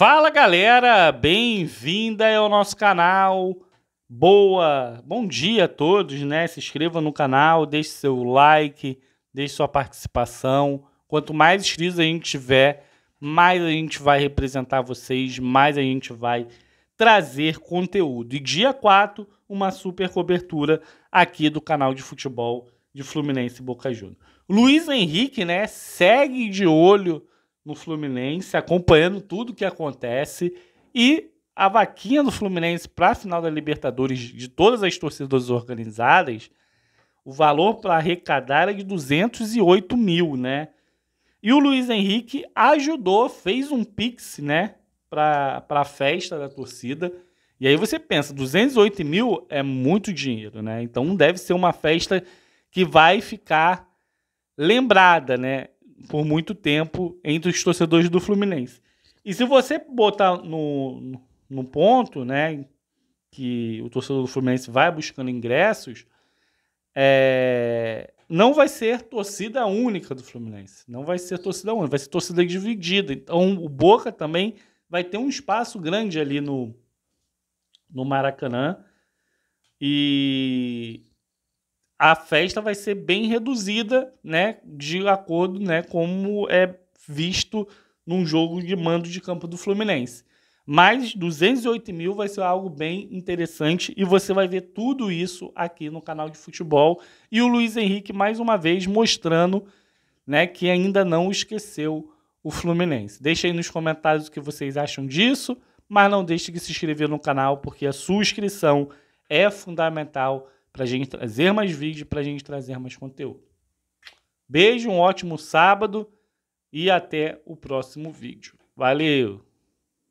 Fala galera, bem-vinda ao nosso canal. Boa, bom dia a todos, né? Se inscreva no canal, deixe seu like, deixe sua participação. Quanto mais inscritos a gente tiver, mais a gente vai representar vocês, mais a gente vai trazer conteúdo. E dia 4, uma super cobertura aqui do canal de futebol de Fluminense e Boca Juniors. Luiz Henrique, né, segue de olho no Fluminense, acompanhando tudo que acontece e a vaquinha do Fluminense para a final da Libertadores de todas as torcidas organizadas, o valor para arrecadar era é de 208 mil, né? E o Luiz Henrique ajudou, fez um pix, né, para a festa da torcida. E aí você pensa, 208 mil é muito dinheiro, né? Então deve ser uma festa que vai ficar lembrada, né? por muito tempo entre os torcedores do Fluminense. E se você botar no, no ponto, né, que o torcedor do Fluminense vai buscando ingressos, é, não vai ser torcida única do Fluminense. Não vai ser torcida única, vai ser torcida dividida. Então o Boca também vai ter um espaço grande ali no, no Maracanã. E, a festa vai ser bem reduzida, né, de acordo, né, como é visto num jogo de mando de campo do Fluminense. Mas 208 mil vai ser algo bem interessante e você vai ver tudo isso aqui no canal de futebol. E o Luiz Henrique, mais uma vez, mostrando né, que ainda não esqueceu o Fluminense. Deixe aí nos comentários o que vocês acham disso, mas não deixe de se inscrever no canal, porque a sua inscrição é fundamental para a gente trazer mais vídeo, para a gente trazer mais conteúdo. Beijo, um ótimo sábado e até o próximo vídeo. Valeu!